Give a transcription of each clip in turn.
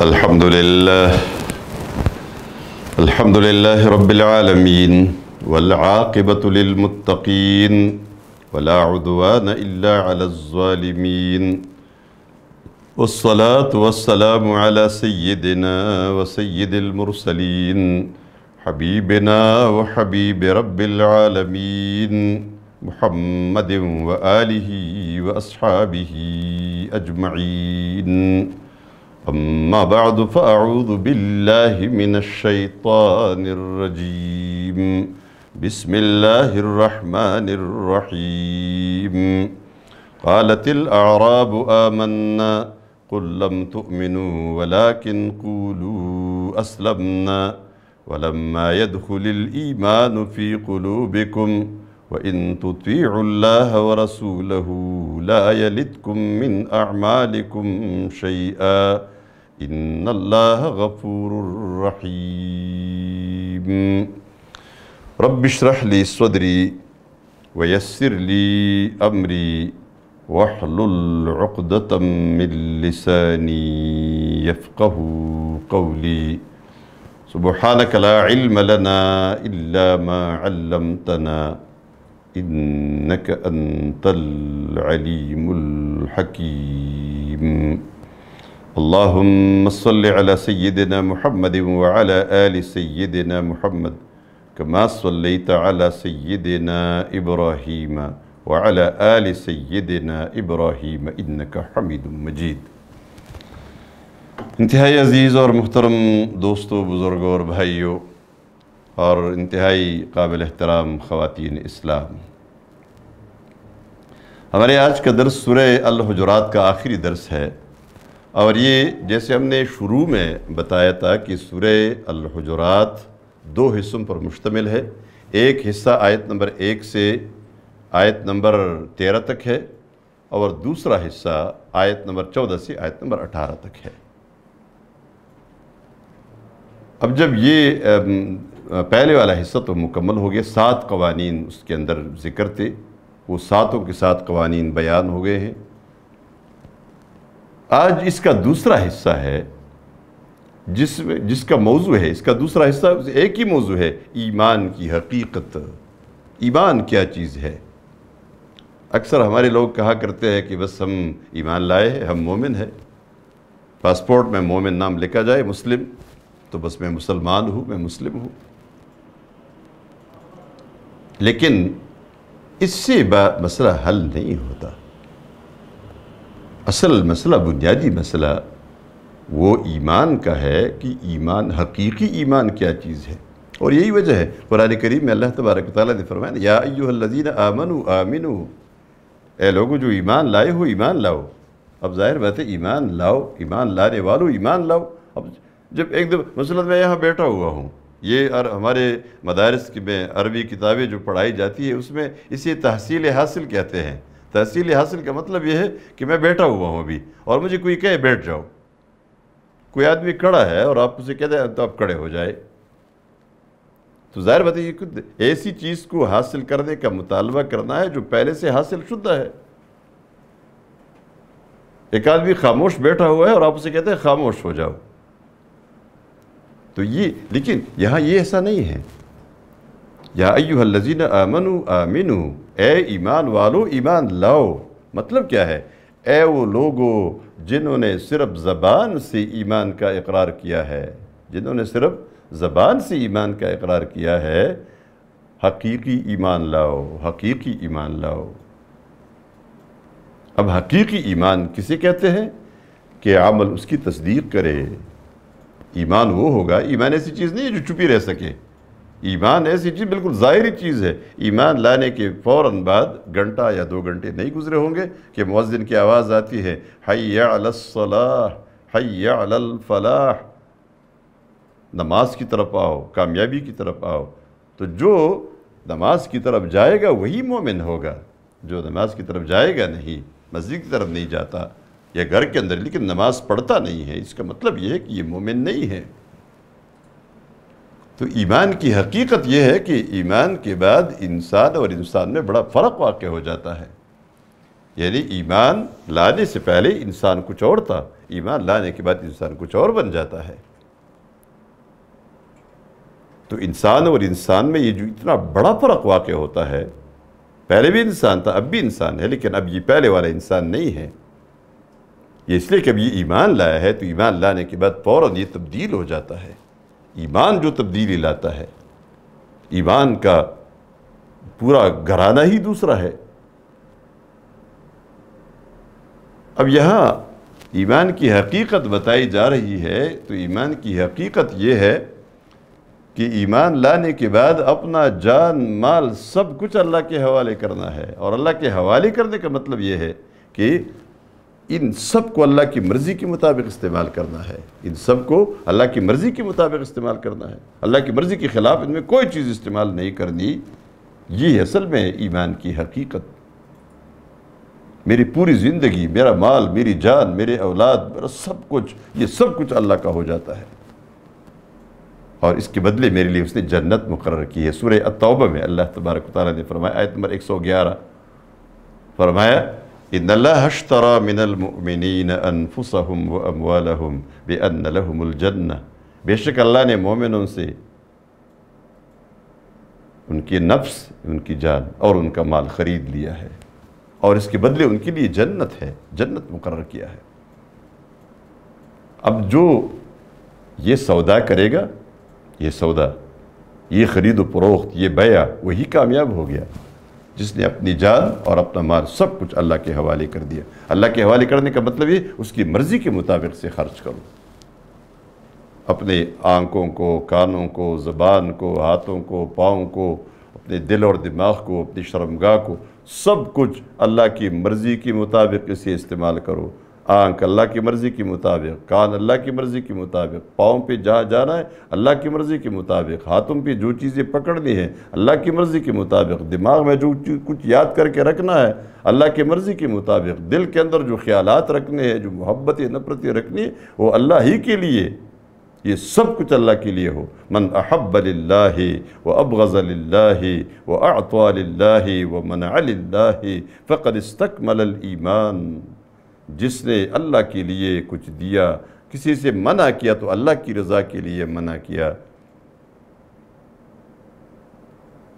الحمد لله الحمد لله رب العالمين والعاقبة للمتقين ولا عدوان إلا على الظالمين والصلاة والسلام على سيدنا وسيد المرسلين حبيبنا وحبيب رب العالمين محمد وآله وأصحابه أجمعين أما بعد فأعوذ بالله من الشيطان الرجيم بسم الله الرحمن الرحيم قالت الأعراب آمنا قل لم تؤمنوا ولكن قولوا أسلمنا ولما يدخل الإيمان في قلوبكم وإن تطيعوا الله ورسوله لا يلدكم من أعمالكم شيئا إن الله غفور رحيم رب اشرح لي صدري ويسر لي أمري واحلل عقدة من لساني يفقه قولي سبحانك لا علم لنا إلا ما علمتنا إنك أنت العليم الحكيم अल्लाम सैदन महमद वल सैदन महमद कमा सल्ला सैदन इब्राहीम वल आल सैदन इब्राहीम इनक हमीद मजीद इंतहाई अज़ीज़ और मोहतरम दोस्तों बुज़ुर्गों और भाइयों और इंतहाई काबिल एहतराम ख़वान इस्लाम हमारे आज का दर्स सुर अलहजरात का आखिरी दर्स है और ये जैसे हमने शुरू में बताया था कि सुरह अलहजरात दो हिस्सों पर मुश्तमिल है एक हिस्सा आयत नंबर एक से आयत नंबर तेरह तक है और दूसरा हिस्सा आयत नंबर चौदह से आयत नंबर अठारह तक है अब जब ये पहले वाला हिस्सा तो मुकम्मल हो गया सात कवानीन उसके अंदर ज़िक्र थे वो सातों के साथ कवानीन बयान हो गए हैं आज इसका दूसरा हिस्सा है जिस जिसका मौजू है इसका दूसरा हिस्सा एक ही मौजू है ईमान की हकीकत ईमान क्या चीज़ है अक्सर हमारे लोग कहा करते हैं कि बस हम ईमान लाए हैं हम मोमिन है पासपोर्ट में मोमिन नाम लिखा जाए मुस्लिम तो बस मैं मुसलमान हूँ मैं मुस्लिम हूँ लेकिन इससे मसला हल नहीं होता असल मसला बुनियादी मसला वो ईमान का है कि ईमान हकीकी ईमान क्या चीज़ है और यही वजह है कुरान करीम में अल्लाह तबारक ताली ने फरमाया या अयोहल्लिन आमन आमिन ए लोगों जो ईमान लाए हो ईमान लाओ अब जाहिर बात है ईमान लाओ ईमान लाने वालों ईमान लाओ अब जब एक दो मसलन मैं यहाँ बैठा हुआ हूँ ये और हमारे मदारस में अरबी किताबें जो पढ़ाई जाती है उसमें इसे तहसील हासिल कहते हैं तहसील हासिल का मतलब यह है कि मैं बैठा हुआ हूँ अभी और मुझे कोई कहे बैठ जाओ कोई आदमी खड़ा है और आप उसे कहते हैं तो आप खड़े हो जाए तो ज़ाहिर बात है खुद ऐसी चीज़ को हासिल करने का मुतालबा करना है जो पहले से हासिल शुदा है एक आदमी खामोश बैठा हुआ है और आप उसे कहते हैं खामोश हो जाओ तो ये लेकिन यहाँ ये ऐसा नहीं है या अय्यूहल्लजीन मनु आमिनू ए ईमान वालो ईमान लाओ मतलब क्या है ए वो लोगो जिन्होंने सिर्फ ज़बान से ईमान का इकरार किया है जिन्होंने सिर्फ ज़बान से ईमान का इकरार किया है हकीकी ईमान लाओ हकीकी ईमान लाओ अब हकीकी ईमान किसे कहते हैं कि अमल उसकी तस्दीक करे ईमान वो होगा ईमान ऐसी चीज़ नहीं है जो छुपी रह सके ईमान ऐसी चीज़ बिल्कुल ज़ाहरी चीज़ है ईमान लाने के फ़ौर बाद घंटा या दो घंटे नहीं गुजरे होंगे कि मौजिन की आवाज़ आती है हैया अलसलाह नमाज की तरफ आओ कामयाबी की तरफ आओ तो जो नमाज की तरफ जाएगा वही मोमिन होगा जो नमाज की तरफ जाएगा नहीं मस्जिद की तरफ नहीं जाता या घर के अंदर लेकिन नमाज़ पढ़ता नहीं है इसका मतलब यह है कि ये मोमिन नहीं है तो ईमान की हकीकत यह है कि ईमान के बाद इंसान और इंसान में बड़ा फ़र्क वाक़ हो जाता है यानी ईमान लाने से पहले इंसान कुछ और था ईमान लाने के बाद इंसान कुछ और बन जाता है तो इंसान और इंसान में ये जो इतना बड़ा फ़र्क वाक़ होता है पहले भी इंसान था अब भी इंसान है लेकिन अब ये पहले वाला इंसान नहीं है ये इसलिए कि अब ये ईमान लाया है तो ईमान लाने के बाद फ़ौर ये तब्दील हो जाता है ईमान जो तब्दीली लाता है ईमान का पूरा घराना ही दूसरा है अब यहाँ ईमान की हकीकत बताई जा रही है तो ईमान की हकीकत यह है कि ईमान लाने के बाद अपना जान माल सब कुछ अल्लाह के हवाले करना है और अल्लाह के हवाले करने का मतलब यह है कि इन सब को अल्लाह की मर्ज़ी के मुताबिक इस्तेमाल करना है इन सब को अल्लाह की मर्ज़ी के मुताबिक इस्तेमाल करना है अल्लाह की मर्ज़ी के ख़िलाफ़ इनमें कोई चीज़ इस्तेमाल नहीं करनी ये असल में ईमान की हकीकत मेरी पूरी ज़िंदगी मेरा माल मेरी जान मेरे औलाद मेरा सब कुछ ये सब कुछ अल्लाह का हो जाता है और इसके बदले मेरे लिए उसने जन्नत मुकर की है सूर्य तौबा में अल्लाह तबारक ताली ने फरमाया आयत नंबर एक सौ ग्यारह फरमाया इनल्लाहतरा बेशक अल्लाह ने मोमिन से उनके नफ्स उनकी जान और उनका माल ख़रीद लिया है और इसके बदले उनके लिए जन्नत है जन्नत मुकर किया है अब जो ये सौदा करेगा ये सौदा ये खरीदो फरोख्त ये बया वही कामयाब हो गया जिसने अपनी जान और अपना माल सब कुछ अल्लाह के हवाले कर दिया अल्लाह के हवाले करने का मतलब ये उसकी मर्ज़ी के मुताबिक से खर्च करो अपने आंखों को कानों को ज़बान को हाथों को पाँव को अपने दिल और दिमाग को अपनी शर्मगा को सब कुछ अल्लाह की मर्ज़ी के मुताबिक इसे इस्तेमाल करो आंख अल्लाह की मर्ज़ी के मुताबिक कान अल्लाह की मर्ज़ी के मुताबिक पाँव पे जहाँ जाना है अल्लाह की मर्ज़ी के मुताबिक हाथों पे जो चीज़ें पकड़नी है अल्लाह की मर्ज़ी के मुताबिक दिमाग में जो कुछ याद करके रखना है अल्लाह की मर्ज़ी के मुताबिक दिल के अंदर जो ख्याल रखने हैं जो मोहब्बत नफरतें रखनी है वो अल्लाह ही के लिए ये सब कुछ अल्लाह के लिए हो मन अहब ला व अब गज़ल्ला व अतवा व मन फ़कद इस्तकमल ईमान जिसने अल्लाह के लिए कुछ दिया किसी से मना किया तो अल्लाह की रज़ा के लिए मना किया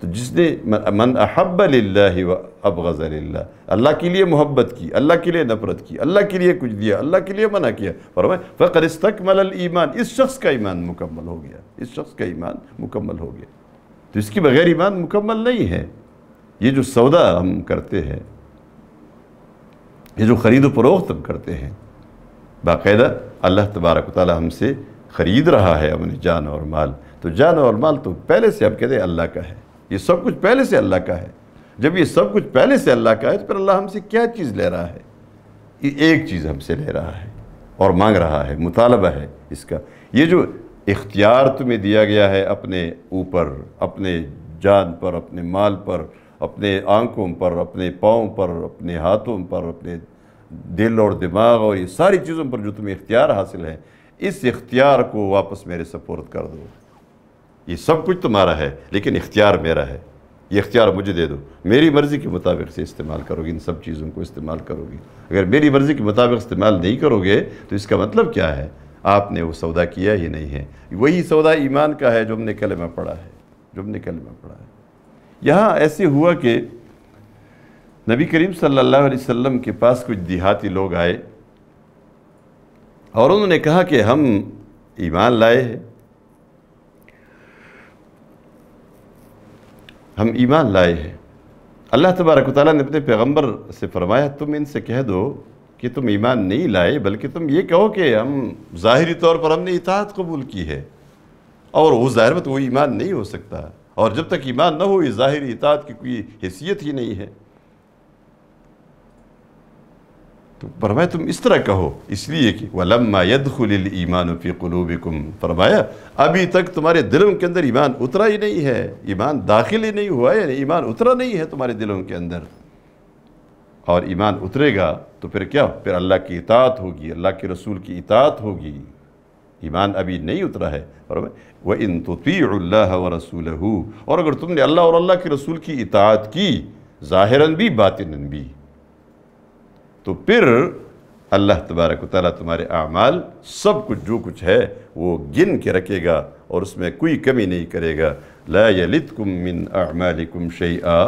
तो जिसने मन अहब व अब गज़ल्ला अल्लाह के लिए मोहब्बत की अल्लाह के लिए नफरत की अल्लाह के लिए कुछ दिया अल्लाह के लिए मना किया फरमाए मल ईमान इस शख्स का ईमान मुकम्मल हो गया इस शख्स का ईमान मुकम्मल हो गया तो इसके बग़ैर ईमान मुकम्मल नहीं है ये जो सौदा हम करते हैं ये जो ख़रीद फ़रोख्त हम करते हैं बाकायदा अल्लाह तबारक ताली हमसे ख़रीद रहा है अपने जान और माल तो जान और माल तो पहले से आप कहते हैं अल्लाह का है ये सब कुछ पहले से अल्लाह का है जब ये सब कुछ पहले से अल्लाह का है तो फिर अल्लाह हमसे क्या चीज़ ले रहा है ये एक चीज़ हमसे ले रहा है और मांग रहा है मुतालबा है इसका ये जो इख्तियार तुम्हें दिया गया है अपने ऊपर अपने जान पर अपने माल पर अपने आंखों पर अपने पाँव पर अपने हाथों पर अपने दिल और दिमाग और ये सारी चीज़ों पर जो तुम्हें इख्तियार हासिल है इस इख्तियार को वापस मेरे सपोर्ट कर दो ये सब कुछ तुम्हारा है लेकिन इख्तियार मेरा है ये इख्तियार मुझे दे दो मेरी मर्ज़ी के मुताबिक से इस्तेमाल करोगे इन सब चीज़ों को इस्तेमाल करोगे अगर मेरी मर्ज़ी के मुताबिक इस्तेमाल नहीं करोगे तो इसका मतलब क्या है आपने वो सौदा किया ही नहीं है वही सौदा ईमान का है जो हमने कलमा पढ़ा है जो हमने कलमा पढ़ा है यहाँ ऐसे हुआ कि नबी करीम सल्लल्लाहु अलैहि वसल्लम के पास कुछ देहाती लोग आए और उन्होंने कहा कि हम ईमान लाए हैं हम ईमान लाए हैं अल्लाह तबारक ताली ने अपने पैगम्बर से फरमाया तुम इनसे कह दो कि तुम ईमान नहीं लाए बल्कि तुम ये कहो कि हम ज़ाहरी तौर पर हमने इतात कबूल की है और वो ज़ाहिर में तो वो ईमान नहीं हो सकता और जब तक ईमान ना हो ये ज़ाहिर इतात की कोई हैसियत ही नहीं है तो फरमाया तुम इस तरह कहो इसलिए कि वलम्मा यदखुल ईमान फ़ी कुलूबिकुम फरमाया अभी तक तुम्हारे दिलों के अंदर ईमान उतरा ही नहीं है ईमान दाखिल ही नहीं हुआ यानी ईमान उतरा नहीं है तुम्हारे दिलों के अंदर और ईमान उतरेगा तो फिर क्या फिर अल्लाह की इतात होगी अल्लाह के रसूल की इतात होगी ईमान अभी नहीं उतरा है और वह इन तो व रसूल और अगर तुमने अल्लाह और अल्लाह के रसूल की इतात की ज़ाहिरन भी बातिन भी तो फिर अल्लाह तबारक ताली तुम्हारे अमाल सब कुछ जो कुछ है वो गिन के रखेगा और उसमें कोई कमी नहीं करेगा ला यलित कुम मिन अमालिकुम शैआ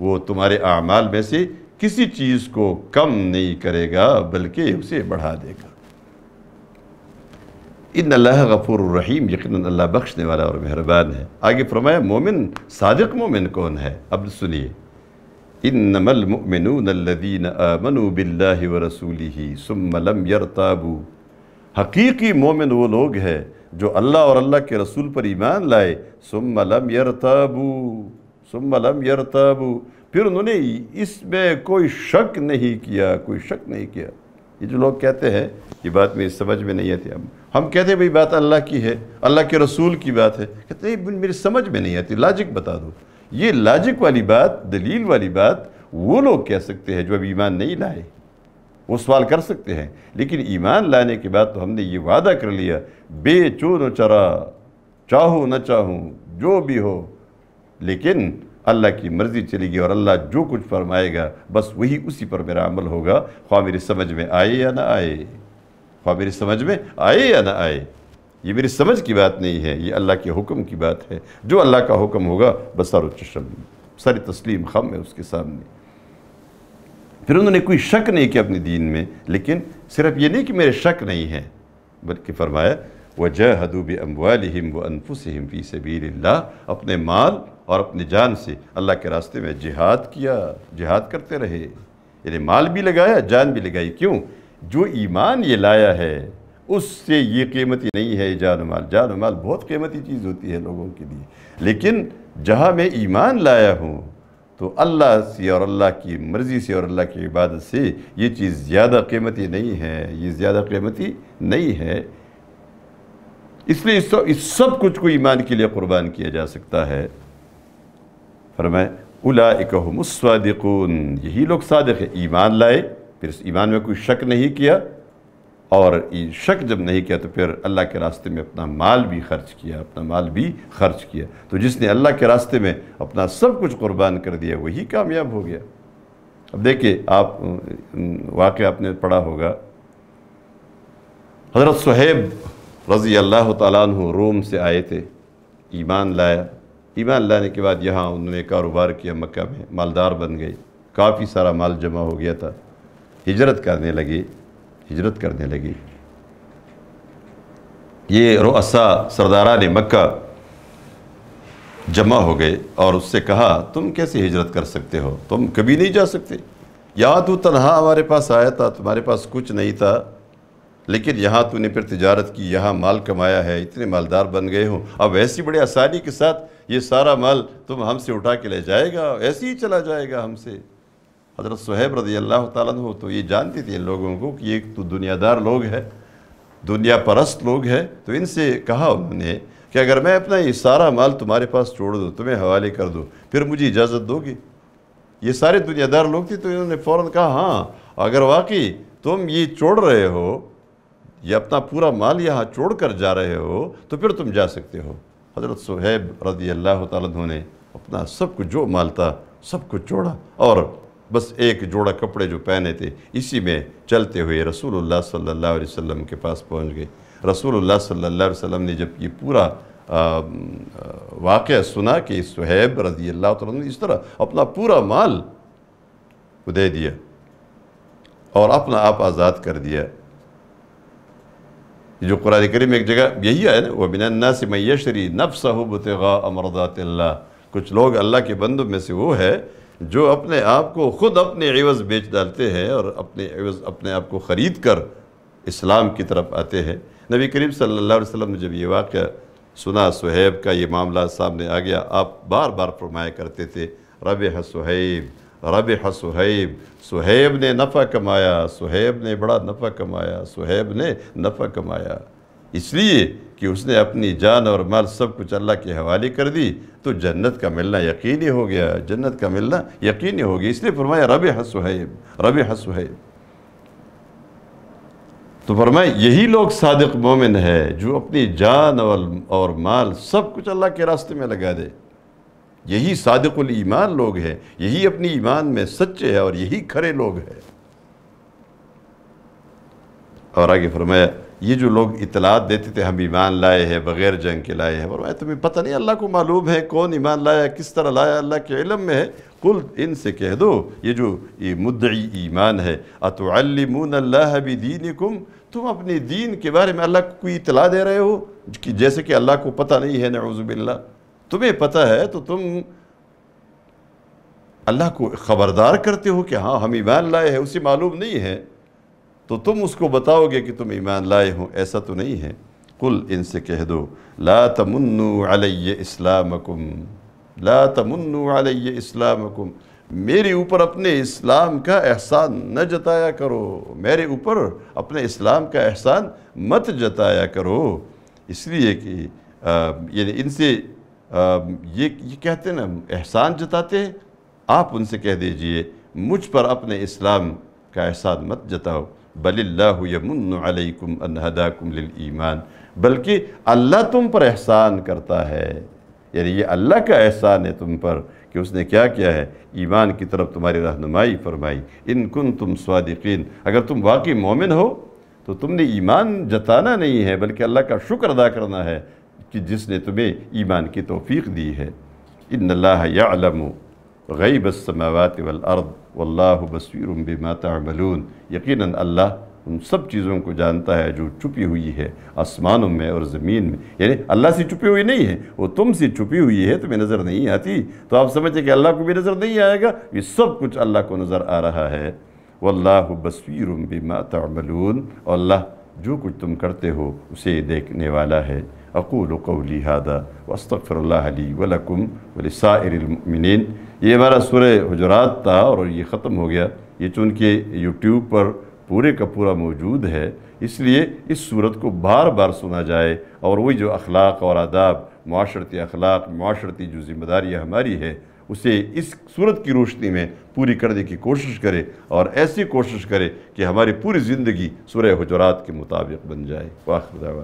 वो तुम्हारे अमाल में से किसी चीज़ को कम नहीं करेगा बल्कि उसे बढ़ा देगा इन अल्लाह गफ़ूर रहीम यकीन अल्लाह बख्शने वाला और मेहरबान है आगे फरमाया मोमिन सादिक मोमिन कौन है अब सुनिए इन नमलमिनदीन आमनु बिल्ला व रसूली सुमलम यरताबू हकीकी मोमिन वो लोग हैं जो अल्लाह और अल्लाह के रसूल पर ईमान लाए सुमलम यरताबू सुमलम यरताबू फिर उन्होंने इसमें कोई शक नहीं किया कोई शक नहीं किया ये जो लोग कहते हैं ये बात मेरी समझ में नहीं आती हम हम कहते हैं भाई बात अल्लाह की है अल्लाह के रसूल की बात है कहते हैं मेरी समझ में नहीं आती लाजिक बता दो ये लाजिक वाली बात दलील वाली बात वो लोग कह सकते हैं जो अब ईमान नहीं लाए वो सवाल कर सकते हैं लेकिन ईमान लाने के बाद तो हमने ये वादा कर लिया बेचो न चरा चाहो न चाहूँ जो भी हो लेकिन अल्लाह की मर्ज़ी चलेगी और अल्लाह जो कुछ फरमाएगा बस वही उसी पर मेरा अमल होगा ख्वा मेरी समझ में आए या ना आए ख्वा मेरी समझ में आए या ना आए ये मेरी समझ की बात नहीं है ये अल्लाह के हुक्म की बात है जो अल्लाह का हुक्म होगा सारो चशम सारी तस्लीम खम है उसके सामने फिर उन्होंने कोई शक नहीं किया अपने दीन में लेकिन सिर्फ ये नहीं कि मेरे शक नहीं है बल्कि फरमाया जय हदूब अम्बालम व फ़ी सबीर अपने माल और अपनी जान से अल्लाह के रास्ते में जिहाद किया जिहाद करते रहे यानी माल भी लगाया जान भी लगाई क्यों जो ईमान ये लाया है उससे ये कीमती नहीं है जान माल जान माल बहुत कीमती चीज़ होती है लोगों के लिए लेकिन जहाँ मैं ईमान लाया हूँ तो अल्लाह से और अल्लाह की मर्ज़ी से और अल्लाह की इबादत से ये चीज़ ज़्यादा कीमती नहीं है ये ज़्यादा कीमती नहीं है इसलिए इस सब, कुछ को ईमान के लिए कुर्बान किया जा सकता है फरमाए उला इकहमस्वादिकून यही लोग सादक है ईमान लाए फिर इस ईमान में कोई शक नहीं किया और शक जब नहीं किया तो फिर अल्लाह के रास्ते में अपना माल भी खर्च किया अपना माल भी खर्च किया तो जिसने अल्लाह के रास्ते में अपना सब कुछ कुर्बान कर दिया वही कामयाब हो गया अब देखिए आप वाक़ आपने पढ़ा होगा हज़रत सुहेब रज़ी अल्लाह तु रोम से आए थे ईमान लाया ईमान लाने के बाद यहाँ उन्होंने कारोबार किया मक्का में मालदार बन गए काफ़ी सारा माल जमा हो गया था हिजरत करने लगे हिजरत करने लगे ये रोसा सरदारा ने मक्का जमा हो गए और उससे कहा तुम कैसे हिजरत कर सकते हो तुम कभी नहीं जा सकते यहाँ तो तनहा हमारे पास आया था तुम्हारे पास कुछ नहीं था लेकिन यहाँ तूने फिर तजारत की यहाँ माल कमाया है इतने मालदार बन गए हो अब ऐसी बड़ी आसानी के साथ ये सारा माल तुम हमसे उठा के ले जाएगा ऐसे ही चला जाएगा हमसे हज़रत सहेब रज़ी अल्लाह तु तो ये जानती थी इन लोगों को कि ये तो दुनियादार लोग है दुनिया परस्त लोग हैं तो इनसे कहा उन्होंने कि अगर मैं अपना ये सारा माल तुम्हारे पास छोड़ दूँ तुम्हें हवाले कर दूँ फिर मुझे इजाज़त दोगे ये सारे दुनियादार लोग थे तो इन्होंने फ़ौर कहा हाँ अगर वाकई तुम ये छोड़ रहे हो या अपना पूरा माल यहाँ छोड़ कर जा रहे हो तो फिर तुम जा सकते हो हज़रत सुहैब रदी अल्लाह तु ने अपना सब कुछ जो माल था सब कुछ छोड़ा और बस एक जोड़ा कपड़े जो पहने थे इसी में चलते हुए रसूल सल्ला वसम के पास पहुँच गए रसूल सल्ला वसम ने जब ये पूरा वाक़ सुना कि सुहैब रजी अल्लाह तु ने इस तरह अपना पूरा माल दे दिया और अपना आप आज़ाद कर दिया जो कुरान करीम एक जगह यही है ना वह बिना से मैशरी नफ्स हबतगा अमरदात कुछ लोग अल्लाह के बंदों में से वो है जो अपने आप को ख़ुद अपने एवज़ बेच डालते हैं और अपने एवज़ अपने आप को ख़रीद कर इस्लाम की तरफ आते हैं नबी करीम सल्ला वसम ने जब ये वाक़ सुना सुहैब का ये मामला सामने आ गया आप बार बार फरमाया करते थे रब है सुहैब रब सुहेब सुहैब ने नफ़ा कमाया सुहैब ने बड़ा नफ़ा कमाया सुहैब ने नफ़ा कमाया इसलिए कि उसने अपनी जान और माल सब कुछ अल्लाह के हवाले कर दी तो जन्नत का मिलना यकीनी हो गया जन्नत का मिलना यकीनी हो गया इसलिए फरमाया रब हसुहैब रब हसुहैब तो फरमाए यही लोग सादक मोमिन है जो अपनी जान और माल सब कुछ अल्लाह के रास्ते में लगा दे यही सादकुल ईमान लोग हैं यही अपनी ईमान में सच्चे हैं और यही खरे लोग हैं और आगे फरमाया ये जो लोग इतलात देते थे हम ईमान लाए हैं बग़ैर जंग के लाए हैं फरमाया तुम्हें पता नहीं अल्लाह को मालूम है कौन ईमान लाया किस तरह लाया अल्लाह के इलम में है कुल इनसे कह दो ये जो ये मुद्दी ईमान है अतमून अल्लाह भी दीन कुम तुम अपने दीन के बारे में अल्लाह को कोई इतला दे रहे हो कि जैसे कि अल्लाह को पता नहीं है नज़ुबिल्ला तुम्हें पता है तो तुम अल्लाह को ख़बरदार करते हो कि हाँ हम ईमान लाए हैं उसे मालूम नहीं है तो तुम उसको बताओगे कि तुम ईमान लाए हो ऐसा तो नहीं है कुल इनसे कह दो ला तमन्नु अलैय इस्लामकुम ला तमन्नु अलैय इस्लामकुम मेरे ऊपर अपने इस्लाम का एहसान न जताया करो मेरे ऊपर अपने इस्लाम का एहसान मत जताया करो इसलिए कि यानी इनसे ये ये कहते हैं ना एहसान जताते आप उनसे कह दीजिए मुझ पर अपने इस्लाम का एहसान मत जताओ बल्लाकुम अनहदाकुम ईमान बल्कि अल्लाह तुम पर एहसान करता है यानी ये अल्लाह का एहसान है तुम पर कि उसने क्या किया है ईमान की तरफ तुम्हारी रहनुमाई फरमाई इन कुन तुम स्वादिकीन अगर तुम वाकई मोमिन हो तो तुमने ईमान जताना नहीं है बल्कि अल्लाह का शुक्र अदा करना है कि जिसने तुम्हें ईमान की तोफ़ी दी है इन लाम गईब समावत वलअर्द वल्लाह बसवीर बिमा यकीन अल्लाह उन सब चीज़ों को जानता है जो छुपी हुई है आसमानों में और ज़मीन में यानी अल्लाह से छुपी हुई नहीं है वो तुम से छुपी हुई है तुम्हें नज़र नहीं आती तो आप समझे कि अल्लाह को भी नज़र नहीं आएगा ये सब कुछ अल्लाह को नज़र आ रहा है वल्लाह बसवीर बिमा तमलून अल्लाह जो कुछ तुम करते हो उसे देखने वाला है अकूल कौली हादा वस्तफ़रली वलकुम वसाइरमिन ये हमारा सुर हजरात था और ये ख़त्म हो गया ये चूँकि यूट्यूब पर पूरे का पूरा मौजूद है इसलिए इस सूरत को बार बार सुना जाए और वही जो अखलाक और आदाब माशरती अखलाक माशरती जो ज़िम्मेदारी हमारी है उसे इस सूरत की रोशनी में पूरी करने की कोशिश करे और ऐसी कोशिश करे कि हमारी पूरी ज़िंदगी सुरह हजरात के मुताबिक बन जाए वाखा